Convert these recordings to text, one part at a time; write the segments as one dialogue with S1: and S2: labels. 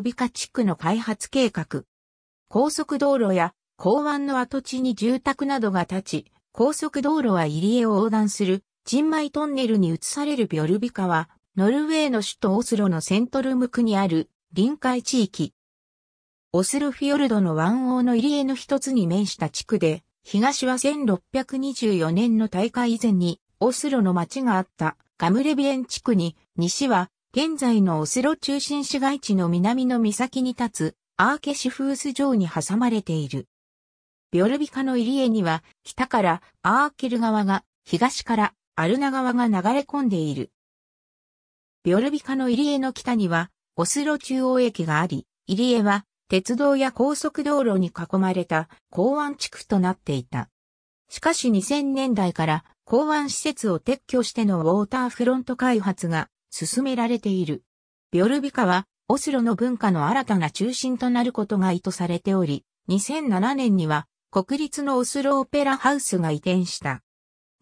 S1: ビカ地区の開発計画。高速道路や港湾の跡地に住宅などが建ち、高速道路は入江を横断する、人米トンネルに移されるビョルビカは、ノルウェーの首都オスロのセントルム区にある臨海地域。オスロフィヨルドの湾王の入り江の一つに面した地区で、東は1624年の大会以前に、オスロの町があったガムレビエン地区に、西は現在のオスロ中心市街地の南の岬に立つアーケシフース城に挟まれている。ビョルビカの入り江には北からアーケル川が、東からアルナ川が流れ込んでいる。ビョルビカの入り江の北にはオスロ中央駅があり、入り江は鉄道や高速道路に囲まれた港湾地区となっていた。しかし2000年代から港湾施設を撤去してのウォーターフロント開発が進められている。ビョルビカは、オスロの文化の新たな中心となることが意図されており、2007年には国立のオスロオペラハウスが移転した。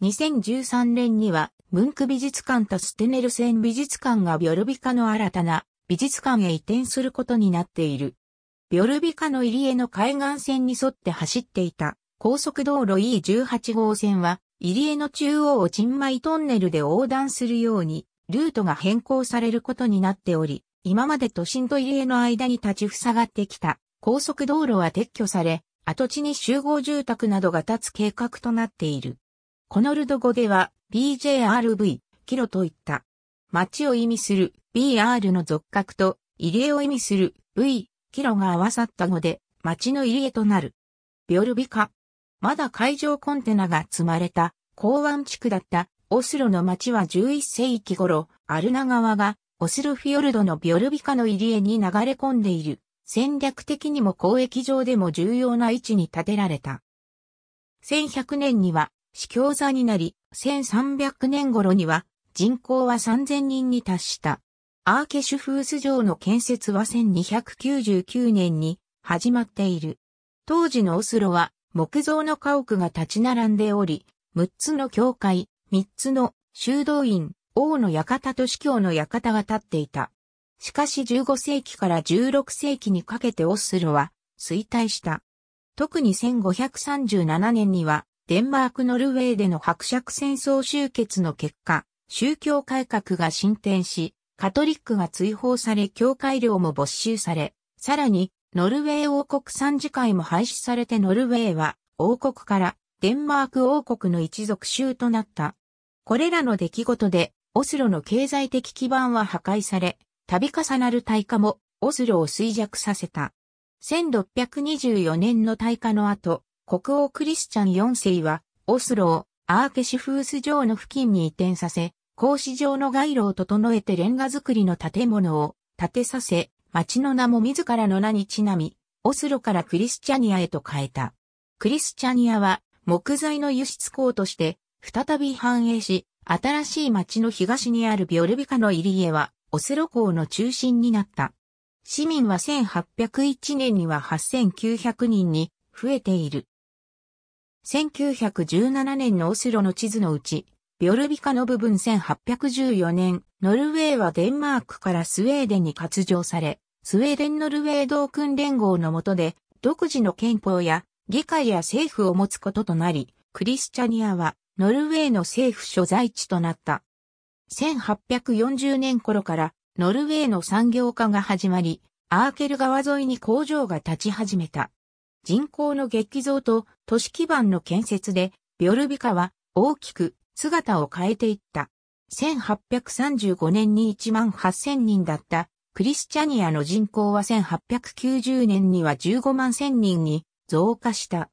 S1: 2013年には文句美術館とステネルセン美術館がビョルビカの新たな美術館へ移転することになっている。ビョルビカの入江の海岸線に沿って走っていた高速道路 E18 号線は入江の中央をチンマイトンネルで横断するようにルートが変更されることになっており、今まで都心と入江の間に立ち塞がってきた高速道路は撤去され、跡地に集合住宅などが建つ計画となっている。コノルド語では BJRV、キロといった。町を意味する BR の属格と入江を意味する V、キロが合わさった語で町の入江となる。ビョルビカ。まだ海上コンテナが積まれた港湾地区だったオスロの町は11世紀頃、アルナ川がオスロフィヨルドのビョルビカの入り江に流れ込んでいる。戦略的にも交易上でも重要な位置に建てられた。1100年には司教座になり、1300年頃には人口は3000人に達した。アーケシュフース城の建設は1299年に始まっている。当時のオスロは木造の家屋が立ち並んでおり、6つの教会、三つの修道院、王の館と司教の館が建っていた。しかし15世紀から16世紀にかけてオスロは衰退した。特に1537年には、デンマーク・ノルウェーでの伯爵戦争終結の結果、宗教改革が進展し、カトリックが追放され教会領も没収され、さらに、ノルウェー王国参事会も廃止されてノルウェーは王国からデンマーク王国の一族州となった。これらの出来事で、オスロの経済的基盤は破壊され、度重なる大火も、オスロを衰弱させた。1624年の大火の後、国王クリスチャン4世は、オスロをアーケシフース城の付近に移転させ、格子状の街路を整えてレンガ造りの建物を建てさせ、町の名も自らの名にちなみ、オスロからクリスチャニアへと変えた。クリスチャニアは木材の輸出港として再び繁栄し、新しい町の東にあるビョルビカの入り江は、オセロ港の中心になった。市民は1801年には8900人に増えている。1917年のオスロの地図のうち、ビョルビカの部分1814年、ノルウェーはデンマークからスウェーデンに割譲され、スウェーデンノルウェー同訓連合の下で、独自の憲法や議会や政府を持つこととなり、クリスチャニアはノルウェーの政府所在地となった。1840年頃からノルウェーの産業化が始まり、アーケル川沿いに工場が立ち始めた。人口の激増と都市基盤の建設で、ビョルビカは大きく姿を変えていった。1835年に1万8000人だったクリスチャニアの人口は1890年には15万1000人に増加した。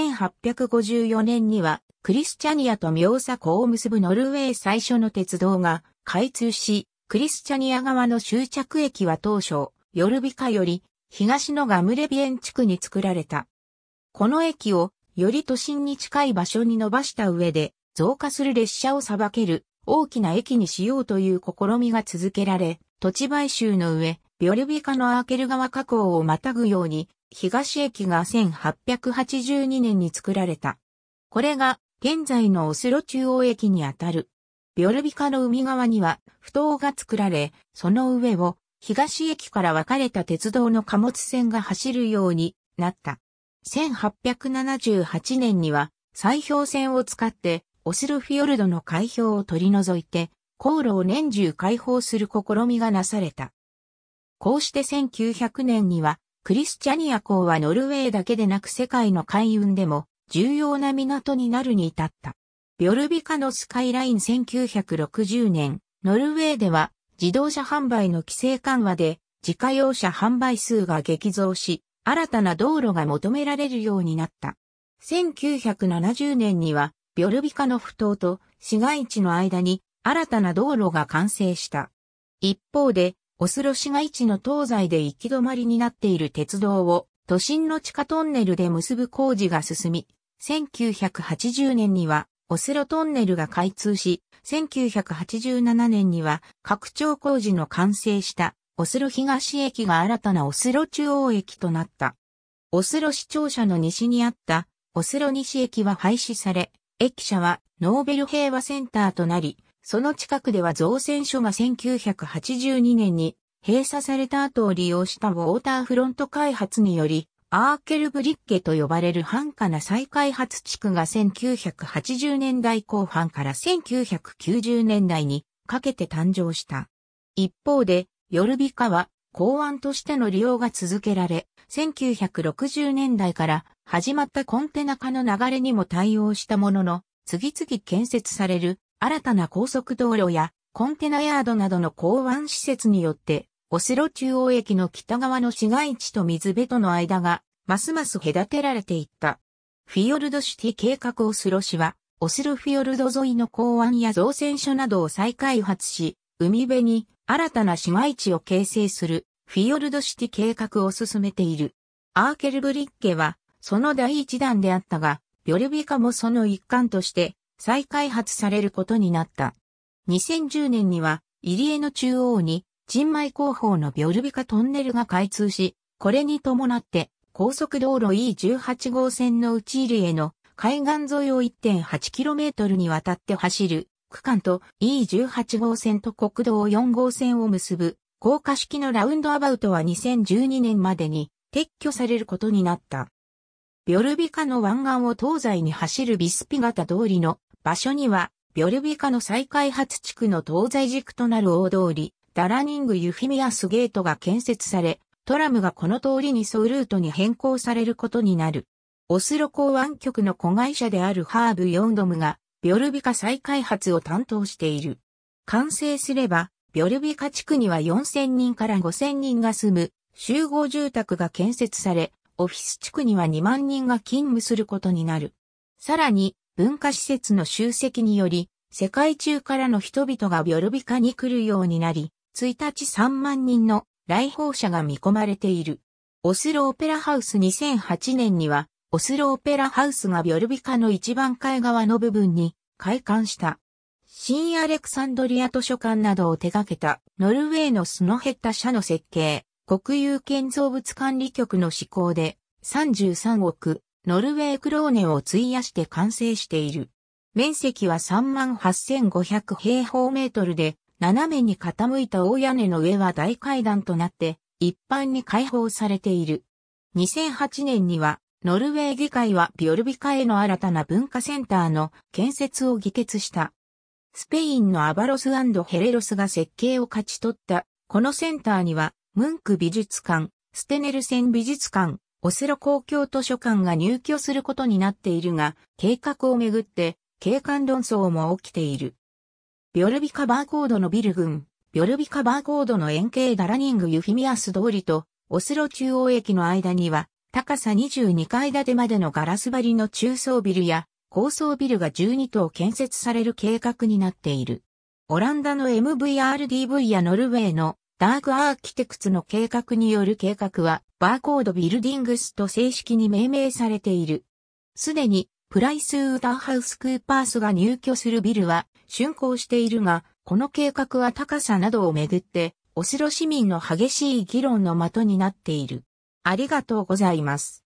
S1: 1854年にはクリスチャニアと妙作を結ぶノルウェー最初の鉄道が開通し、クリスチャニア側の終着駅は当初、ヨルビカより東のガムレビエン地区に作られた。この駅をより都心に近い場所に伸ばした上で増加する列車をさばける大きな駅にしようという試みが続けられ、土地買収の上、ヨルビカのアーケル川河口をまたぐように東駅が1882年に作られた。これが現在のオスロ中央駅にあたる。ビョルビカの海側には不頭が作られ、その上を東駅から分かれた鉄道の貨物船が走るようになった。1878年には砕氷船を使ってオスロフィヨルドの海氷を取り除いて、航路を年中開放する試みがなされた。こうして1900年にはクリスチャニア港はノルウェーだけでなく世界の海運でも重要な港になるに至った。ビョルビカのスカイライン1960年、ノルウェーでは自動車販売の規制緩和で自家用車販売数が激増し、新たな道路が求められるようになった。1970年には、ビョルビカの埠頭と市街地の間に新たな道路が完成した。一方で、オスロ市街地の東西で行き止まりになっている鉄道を都心の地下トンネルで結ぶ工事が進み、1980年にはオスロトンネルが開通し、1987年には拡張工事の完成したオスロ東駅が新たなオスロ中央駅となった。オスロ市庁舎の西にあったオスロ西駅は廃止され、駅舎はノーベル平和センターとなり、その近くでは造船所が1982年に閉鎖された後を利用したウォーターフロント開発により、アーケルブリッケと呼ばれる繁華な再開発地区が1980年代後半から1990年代にかけて誕生した。一方で、ヨルビカは港湾としての利用が続けられ、1960年代から始まったコンテナ化の流れにも対応したものの、次々建設される新たな高速道路やコンテナヤードなどの港湾施設によって、オスロ中央駅の北側の市街地と水辺との間が、ますます隔てられていった。フィヨルドシティ計画オスロ市は、オスロフィヨルド沿いの港湾や造船所などを再開発し、海辺に新たな市街地を形成するフィヨルドシティ計画を進めている。アーケルブリッケは、その第一弾であったが、ビョルビカもその一環として、再開発されることになった。2010年には、入江の中央に、新米広報のビョルビカトンネルが開通し、これに伴って、高速道路 E18 号線の内入江の海岸沿いを 1.8km にわたって走る区間と E18 号線と国道4号線を結ぶ高架式のラウンドアバウトは2012年までに撤去されることになった。ビョルビカの湾岸を東西に走るビスピ型通りの場所には、ビョルビカの再開発地区の東西軸となる大通り、ダラニング・ユフィミアスゲートが建設され、トラムがこの通りに沿うルートに変更されることになる。オスロ港湾局の子会社であるハーブ・ヨンドムが、ビョルビカ再開発を担当している。完成すれば、ビョルビカ地区には4000人から5000人が住む集合住宅が建設され、オフィス地区には2万人が勤務することになる。さらに、文化施設の集積により、世界中からの人々がビョルビカに来るようになり、1日3万人の来訪者が見込まれている。オスロオペラハウス2008年には、オスロオペラハウスがビョルビカの一番海側の部分に開館した。新アレクサンドリア図書館などを手掛けたノルウェーのスノヘッタ社の設計、国有建造物管理局の施行で33億ノルウェークローネを費やして完成している。面積は38,500平方メートルで、斜めに傾いた大屋根の上は大階段となって、一般に開放されている。2008年には、ノルウェー議会はビョルビカへの新たな文化センターの建設を議決した。スペインのアバロスヘレロスが設計を勝ち取った、このセンターには、ムンク美術館、ステネルセン美術館、オスロ公共図書館が入居することになっているが、計画をめぐって、景観論争も起きている。ビョルビカバーコードのビル群、ビョルビカバーコードの円形ダラニングユフィミアス通りと、オスロ中央駅の間には、高さ22階建てまでのガラス張りの中層ビルや、高層ビルが12棟建設される計画になっている。オランダの MVRDV やノルウェーのダークアーキテクツの計画による計画は、バーコードビルディングスと正式に命名されている。すでに、プライスウーターハウスクーパースが入居するビルは、竣工しているが、この計画は高さなどをめぐって、オスロ市民の激しい議論の的になっている。ありがとうございます。